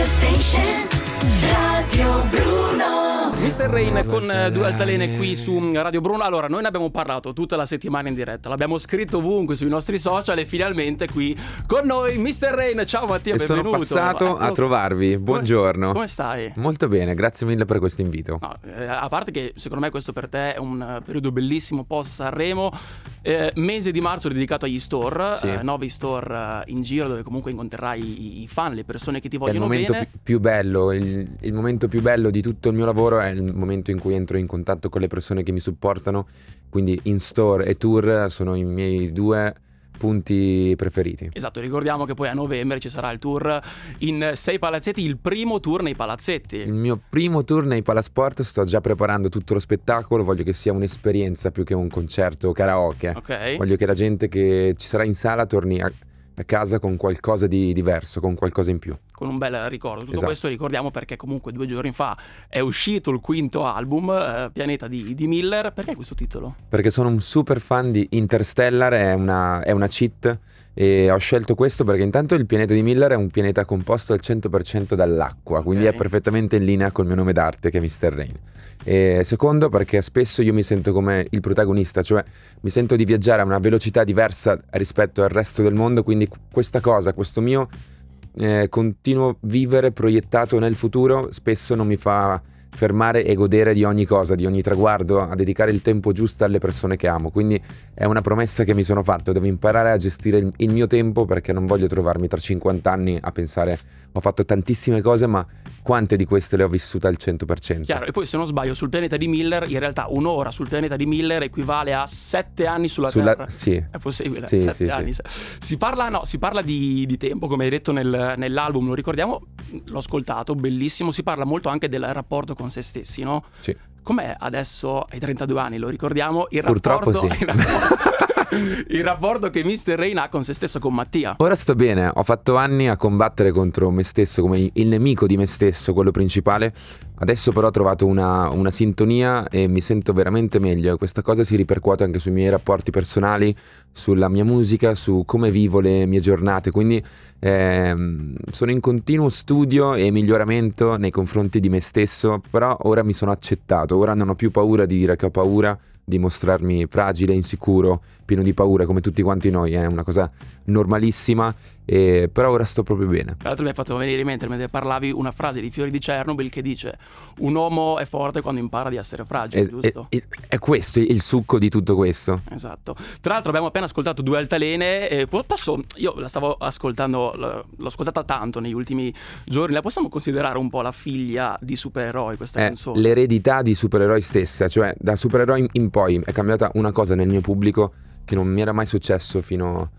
Radio Station Radio Bruno Mr. Rain con eh, due altalene qui su mm, Radio Bruno. Allora, noi ne abbiamo parlato tutta la settimana in diretta, l'abbiamo scritto ovunque sui nostri social e finalmente qui con noi Mr. Rain. Ciao Mattia, e benvenuto. Sono passato a ecco. trovarvi. Buongiorno. Come, come stai? Molto bene, grazie mille per questo invito. No, eh, a parte che secondo me questo per te è un eh, periodo bellissimo post Sanremo eh, mese di marzo dedicato agli store, sì. eh, nuovi store eh, in giro dove comunque incontrerai i, fan, le persone che ti vogliono bene. Il momento bene. più bello, il, il, momento più bello di tutto il mio lavoro è il momento in cui entro in contatto con le persone che mi supportano, quindi in store e tour sono i miei due punti preferiti. Esatto, ricordiamo che poi a novembre ci sarà il tour in sei palazzetti, il primo tour nei palazzetti. Il mio primo tour nei palasport, sto già preparando tutto lo spettacolo, voglio che sia un'esperienza più che un concerto karaoke. Okay. Voglio che la gente che ci sarà in sala torni a a casa con qualcosa di diverso, con qualcosa in più. Con un bel ricordo. Tutto esatto. questo ricordiamo perché comunque due giorni fa è uscito il quinto album, eh, Pianeta di, di, Miller. Perché questo titolo? Perché sono un super fan di Interstellar, è una, è una cheat e ho scelto questo perché intanto il pianeta di Miller è un pianeta composto al 100% dall'acqua, quindi okay. è perfettamente in linea col mio nome d'arte che è Mr. Rain. E secondo perché spesso io mi sento come il protagonista, cioè mi sento di viaggiare a una velocità diversa rispetto al resto del mondo, quindi questa cosa, questo mio eh, continuo vivere proiettato nel futuro spesso non mi fa fermare e godere di ogni cosa, di ogni traguardo, a dedicare il tempo giusto alle persone che amo. Quindi è una promessa che mi sono fatto, devo imparare a gestire il mio tempo perché non voglio trovarmi tra 50 anni a pensare ho fatto tantissime cose, ma quante di queste le ho vissute al 100%? Chiaro, e poi se non sbaglio, sul pianeta di Miller, in realtà un'ora sul pianeta di Miller equivale a 7 anni sulla, sulla... Terra. Sì. È possibile, sì, sì, anni. Sì. Si parla, no, si parla di, di, tempo, come hai detto nel, nell'album, lo ricordiamo, l'ho ascoltato, bellissimo, si parla molto anche del rapporto con con se stessi, no? Sì. Com'è adesso ai 32 anni, lo ricordiamo, il Purtroppo rapporto, sì. Il rapporto, il rapporto che Mr. Rain ha con se stesso, con Mattia. Ora sto bene, ho fatto anni a combattere contro me stesso, come il nemico di me stesso, quello principale. Adesso però ho trovato una, una sintonia e mi sento veramente meglio. Questa cosa si ripercuote anche sui miei rapporti personali, sulla mia musica, su come vivo le mie giornate. Quindi ehm, sono in continuo studio e miglioramento nei confronti di me stesso, però ora mi sono accettato, ora non ho più paura di dire che ho paura di mostrarmi fragile, insicuro, pieno di paura come tutti quanti noi, eh, è una cosa normalissima e, però ora sto proprio bene. Tra l'altro mi ha fatto venire in mente mentre parlavi una frase di Fiori di Chernobyl che dice un uomo è forte quando impara di essere fragile, è, giusto? È, è questo il succo di tutto questo. Esatto. Tra l'altro abbiamo appena ascoltato due altalene, eh, posso, io la stavo ascoltando, l'ho ascoltata tanto negli ultimi giorni, la possiamo considerare un po' la figlia di supereroi questa è eh, canzone? L'eredità di supereroi stessa, cioè da supereroi in poi è cambiata una cosa nel mio pubblico che non mi era mai successo fino a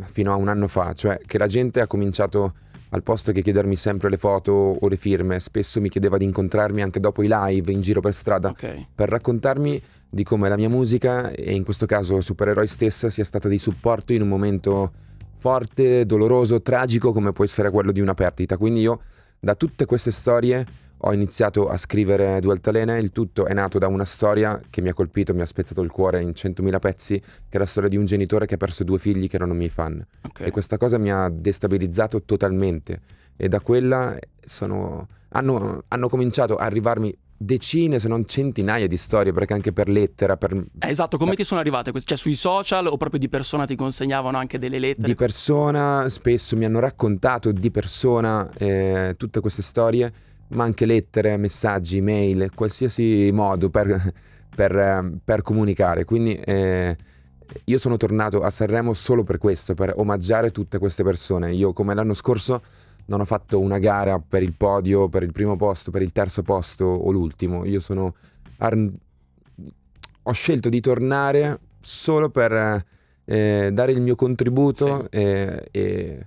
fino a un anno fa, cioè che la gente ha cominciato al posto che chiedermi sempre le foto o le firme, spesso mi chiedeva di incontrarmi anche dopo i live in giro per strada okay. per raccontarmi di come la mia musica e in questo caso Supereroi stessa sia stata di supporto in un momento forte, doloroso, tragico come può essere quello di una perdita. Quindi io da tutte queste storie ho iniziato a scrivere due altalene, il tutto è nato da una storia che mi ha colpito, mi ha spezzato il cuore in centomila pezzi, che è la storia di un genitore che ha perso due figli che erano miei fan. Okay. E questa cosa mi ha destabilizzato totalmente. E da quella sono... hanno, hanno cominciato a arrivarmi decine se non centinaia di storie perché anche per lettera per... Eh, esatto come eh. ti sono arrivate cioè sui social o proprio di persona ti consegnavano anche delle lettere di persona spesso mi hanno raccontato di persona eh, tutte queste storie ma anche lettere, messaggi, mail, qualsiasi modo per, per, ehm, per comunicare. Quindi eh, io sono tornato a Sanremo solo per questo, per omaggiare tutte queste persone. Io come l'anno scorso non ho fatto una gara per il podio, per il primo posto, per il terzo posto o l'ultimo. Io sono... Ar- ho scelto di tornare solo per eh, dare il mio contributo sì. e, e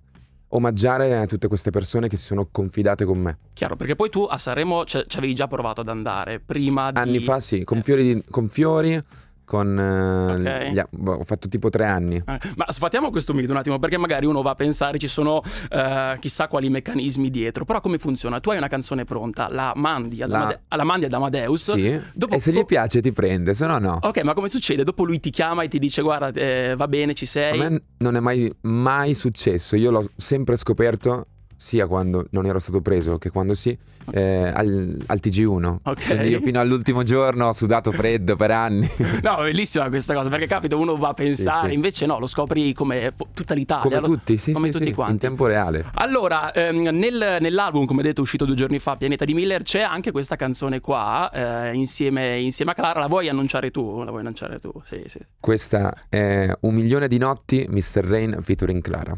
omaggiare tutte queste persone che si sono confidate con me. Chiaro, perché poi tu a Sanremo ci avevi già provato ad andare prima di... Anni fa sì, con, eh. fiori, di, con fiori con, eh, okay. gli, boh, ho fatto tipo tre anni. Eh, ma sfatiamo questo mito un attimo, perché magari uno va a pensare ci sono uh, chissà quali meccanismi dietro. Però come funziona? Tu hai una canzone pronta, la mandi, ad la... Amade- alla mandi ad Amadeus. Sì. Dopo, e se gli piace ti prende, se no no. Ok, ma come succede? Dopo lui ti chiama e ti dice guarda eh, va bene, ci sei. A me non è mai, mai successo, io l'ho sempre scoperto sia quando non ero stato preso che quando sì, eh, al, al, TG1. Ok. Quindi io fino all'ultimo giorno ho sudato freddo per anni. no, bellissima questa cosa, perché capito, uno va a pensare, sì, sì. invece no, lo scopri come tutta l'Italia. Come tutti, sì, come sì, tutti quanti. In tempo reale. Allora, ehm, nel, nell'album, come detto, uscito due giorni fa, Pianeta di Miller, c'è anche questa canzone qua, eh, insieme, insieme, a Clara. La vuoi annunciare tu? La vuoi annunciare tu? Sì, sì. Questa è Un milione di notti, Mr. Rain featuring Clara.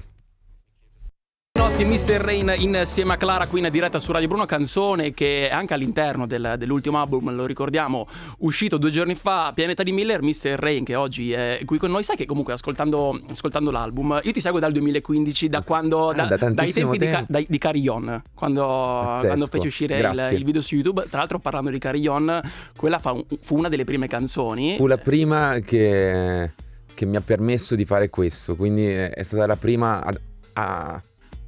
Menotti, Mr. Rain insieme a Clara qui in diretta su Radio Bruno, canzone che è anche all'interno del, dell'ultimo album, lo ricordiamo, uscito due giorni fa, Pianeta di Miller, Mr. Rain che oggi è qui con noi, sai che comunque ascoltando, ascoltando l'album, io ti seguo dal 2015, da quando, da, eh, da dai tempi tempo. di, di Carillon, quando, quando feci uscire il, il, video su YouTube, tra l'altro parlando di Carillon, quella un, fu una delle prime canzoni. Fu la prima che, che mi ha permesso di fare questo, quindi è stata la prima... a, a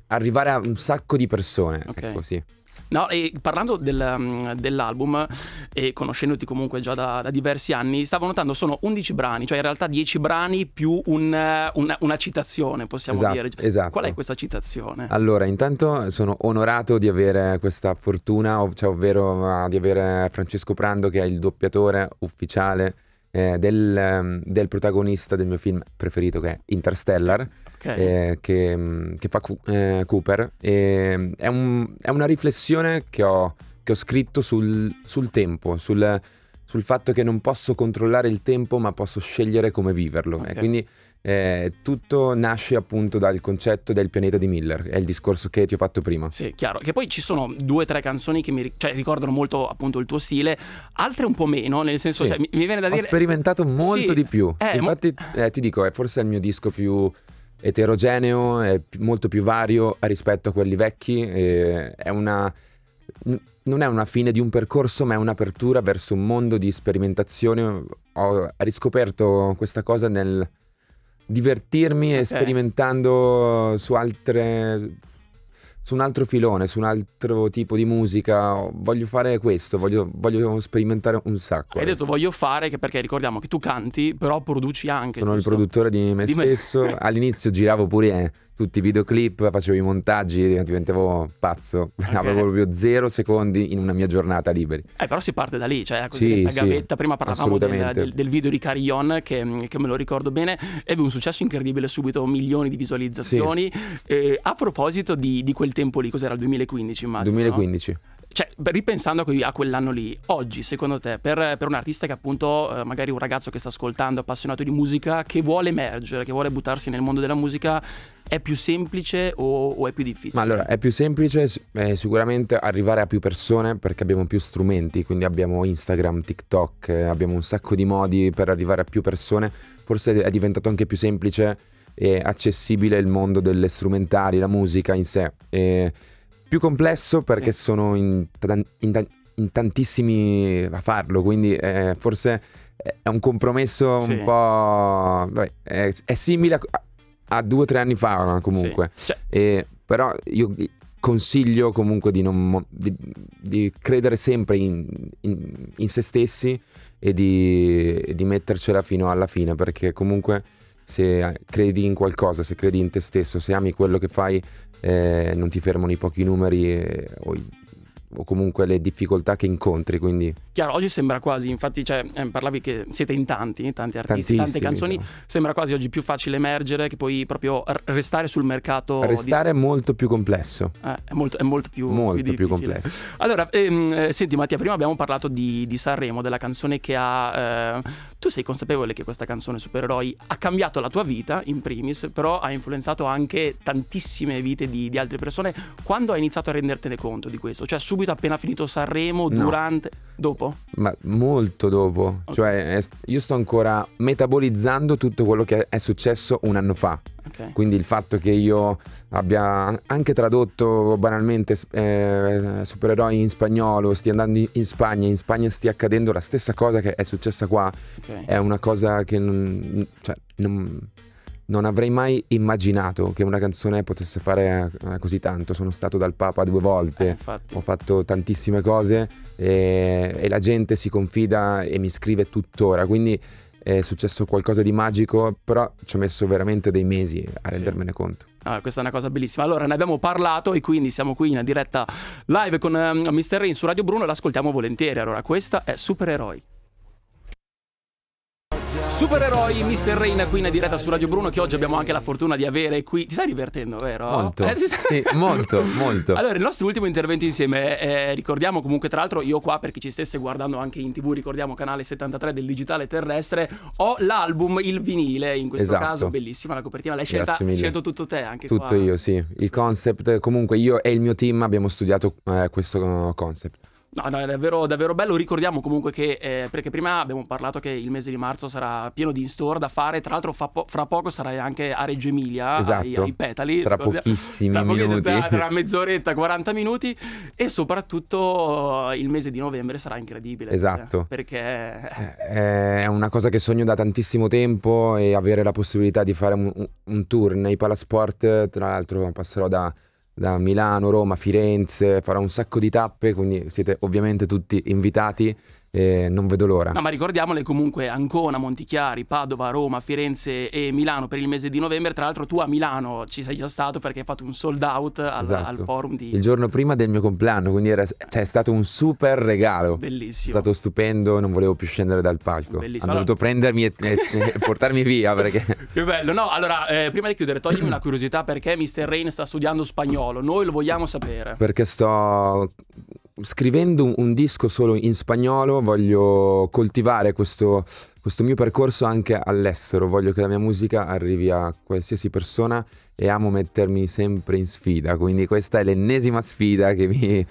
arrivare a un sacco di persone. Ecco, okay. Ecco, sì. No, e parlando del, mm, dell'album e conoscendoti comunque già da, da, diversi anni, stavo notando sono 11 brani, cioè in realtà 10 brani più un, una, una, citazione, possiamo esatto, dire. Esatto. Qual è questa citazione? Allora, intanto sono onorato di avere questa fortuna, cioè, ovvero ah, di avere Francesco Prando che è il doppiatore ufficiale eh, del, ehm, del, protagonista del mio film preferito che è Interstellar, okay. eh, che, mm, che, fa eh, Cooper. Mm, è, un, è, una riflessione che ho, che ho scritto sul, sul tempo, sul, sul, fatto che non posso controllare il tempo ma posso scegliere come viverlo. Okay. E quindi eh, tutto nasce appunto dal concetto del pianeta di Miller, è il discorso che ti ho fatto prima. Sì, chiaro. Che poi ci sono due o tre canzoni che mi cioè, ricordano molto appunto il tuo stile, altre un po' meno, nel senso sì. cioè, mi, mi, viene da ho dire... Ho sperimentato molto sì. di più, eh, infatti mo... eh, ti dico, è forse il mio disco più eterogeneo, è molto più vario rispetto a quelli vecchi, è una... Non è una fine di un percorso, ma è un'apertura verso un mondo di sperimentazione. Ho riscoperto questa cosa nel, divertirmi okay. e sperimentando su altre su un altro filone, su un altro tipo di musica. Voglio fare questo, voglio, voglio sperimentare un sacco. Hai adesso. detto voglio fare perché ricordiamo che tu canti, però produci anche. Sono giusto? il produttore di me di stesso. Me... All'inizio giravo pure. Eh tutti i videoclip, facevo i montaggi, eh, diventavo pazzo. Okay. Avevo proprio zero secondi in una mia giornata liberi. Eh, però si parte da lì, cioè la sì, gavetta. Sì, Prima parlavamo del, del, del, video di Carillon, che, che, me lo ricordo bene, ebbe un successo incredibile subito, milioni di visualizzazioni. Sì. Eh, a proposito di, di, quel tempo lì, cos'era il 2015 immagino? 2015. No? Cioè, ripensando a, quell'anno lì, oggi secondo te, per, per un artista che appunto, eh, magari un ragazzo che sta ascoltando, appassionato di musica, che vuole emergere, che vuole buttarsi nel mondo della musica, è più semplice o, o è più difficile? Ma allora, è più semplice eh, sicuramente arrivare a più persone perché abbiamo più strumenti, quindi abbiamo Instagram, TikTok, eh, abbiamo un sacco di modi per arrivare a più persone, forse è diventato anche più semplice e accessibile il mondo delle strumentali, la musica in sé. È più complesso perché sì. sono in, in, in, tantissimi a farlo, quindi eh, forse è un compromesso sì. un po'... Vabbè, è, è, simile a, a due o tre anni fa comunque. Sì. Cioè... E, però io consiglio comunque di, non, di, di credere sempre in, in, in, se stessi e di, di mettercela fino alla fine perché comunque se credi in qualcosa, se credi in te stesso, se ami quello che fai, eh, non ti fermano i pochi numeri eh, o i o comunque le difficoltà che incontri. Quindi. Chiaro, oggi sembra quasi, infatti cioè, eh, parlavi che siete in tanti, tanti artisti, Tantissimi, tante canzoni, diciamo. sembra quasi oggi più facile emergere che poi proprio restare sul mercato. Restare di... è molto più complesso. Eh, è, molto, è, molto, più, molto più, più complesso. Allora, ehm, eh, senti Mattia, prima abbiamo parlato di, di Sanremo, della canzone che ha... Eh, tu sei consapevole che questa canzone Supereroi ha cambiato la tua vita in primis, però ha influenzato anche tantissime vite di, di altre persone. Quando hai iniziato a rendertene conto di questo? Cioè subito subito appena finito Sanremo, no. durante... Dopo? Ma molto dopo. Okay. Cioè, io sto ancora metabolizzando tutto quello che è successo un anno fa. Okay. Quindi il fatto che io abbia anche tradotto banalmente eh, supereroi in spagnolo, stia andando in Spagna, in Spagna stia accadendo la stessa cosa che è successa qua, okay. è una cosa che non, cioè, non non avrei mai immaginato che una canzone potesse fare eh, così tanto. Sono stato dal Papa due volte, eh, ho fatto tantissime cose e, e, la gente si confida e mi scrive tuttora. Quindi è successo qualcosa di magico, però ci ho messo veramente dei mesi a sì. rendermene conto. Ah, questa è una cosa bellissima. Allora, ne abbiamo parlato e quindi siamo qui in diretta live con um, ehm, Mr. Rain su Radio Bruno e l'ascoltiamo volentieri. Allora, questa è Supereroi. Supereroi, Mr. Reina qui in diretta su Radio Bruno che oggi abbiamo anche la fortuna di avere qui. Ti stai divertendo, vero? Molto, eh, sta... sì, molto, molto. Allora, il nostro ultimo intervento insieme, eh, eh, ricordiamo comunque tra l'altro io qua per chi ci stesse guardando anche in tv, ricordiamo canale 73 del digitale terrestre, ho l'album, il vinile in questo esatto. caso, bellissima la copertina, l'hai scelta, scelto tutto te anche Tutto qua. io, sì. Il concept, comunque io e il mio team abbiamo studiato eh, questo eh, concept. No, no, è davvero, davvero bello. Ricordiamo comunque che, eh, perché prima abbiamo parlato che il mese di marzo sarà pieno di in-store da fare. Tra l'altro, fa po- fra poco sarai anche a Reggio Emilia, esatto. ai, ai Petali. Tra ricordiamo. pochissimi tra minuti. Tra, mezz'oretta, 40 minuti. E soprattutto il mese di novembre sarà incredibile. Esatto. Eh, perché eh, eh, è una cosa che sogno da tantissimo tempo e avere la possibilità di fare un, un tour nei palasport. Tra l'altro, passerò da da Milano, Roma, Firenze, farà un sacco di tappe, quindi siete ovviamente tutti invitati eh, non vedo l'ora. No, ma ricordiamole comunque Ancona, Montichiari, Padova, Roma, Firenze e Milano per il mese di novembre. Tra l'altro tu a Milano ci sei già stato perché hai fatto un sold out al, esatto. al forum di... Il giorno prima del mio compleanno, quindi era, cioè, è stato un super regalo. Bellissimo. È stato stupendo, non volevo più scendere dal palco. Bellissimo. Hanno allora... dovuto prendermi e, e, e portarmi via perché... Che bello, no? Allora, eh, prima di chiudere, toglimi una curiosità perché Mr. Rain sta studiando spagnolo, noi lo vogliamo sapere. Perché sto scrivendo un, disco solo in spagnolo voglio coltivare questo questo mio percorso anche all'estero, voglio che la mia musica arrivi a qualsiasi persona e amo mettermi sempre in sfida, quindi questa è l'ennesima sfida che mi,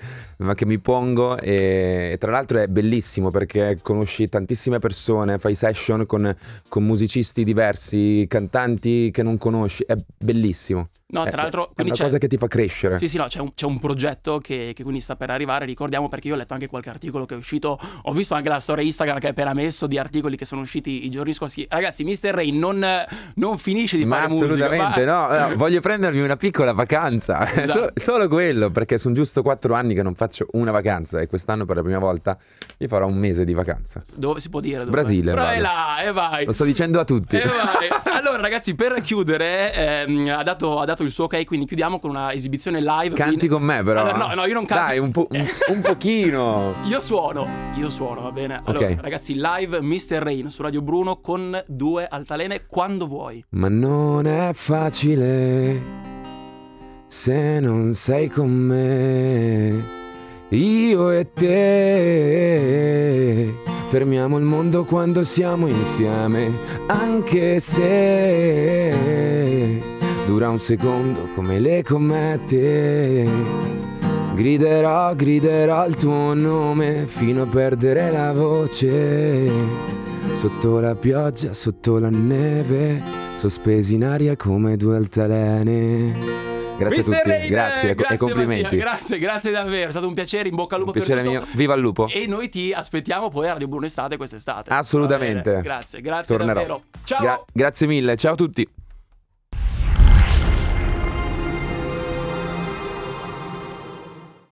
che mi pongo e, e, tra l'altro è bellissimo perché conosci tantissime persone, fai session con, con musicisti diversi, cantanti che non conosci, è bellissimo. No, tra l'altro... È una cosa che ti fa crescere. Sì, sì, no, c'è un, c'è un progetto che, che, quindi sta per arrivare, ricordiamo perché io ho letto anche qualche articolo che è uscito, ho visto anche la storia Instagram che hai appena messo di articoli che sono usciti i giorni scorsi. Ragazzi, Mister Ray non, non finisce di ma fare assolutamente, musica. Assolutamente, ma... no, voglio prendermi una piccola vacanza. Esatto. So, solo quello, perché sono giusto quattro anni che non faccio una vacanza e quest'anno per la prima volta mi farò un mese di vacanza. Dove si può dire? Dove? Brasile. Vai là, e vai. Lo sto dicendo a tutti. allora, ragazzi, per chiudere, ehm, ha, dato, ha, dato, il suo ok, quindi chiudiamo con una esibizione live. Canti quindi... con me, però. Allora, no, no, io non canto. Dai, un, po- un, un pochino. io suono, io suono, va bene. Allora, okay. ragazzi, live Mister Rain su Radio Bruno con due altalene quando vuoi. Ma non è facile se non sei con me. Io e te fermiamo il mondo quando siamo insieme, anche se dura un secondo come le commette. Griderò, griderò il tuo nome fino a perdere la voce. Sotto la pioggia, sotto la neve, sospesi in aria come due altalene. Grazie Mister a tutti, Rain, grazie, grazie, e complimenti. Mattia, grazie, grazie davvero, è stato un piacere, in bocca al lupo. Un piacere mio, viva il lupo. E noi ti aspettiamo poi a Radio Buon Estate quest'estate. Assolutamente. Grazie, grazie Tornerò. davvero. Ciao. Gra grazie mille, ciao a tutti.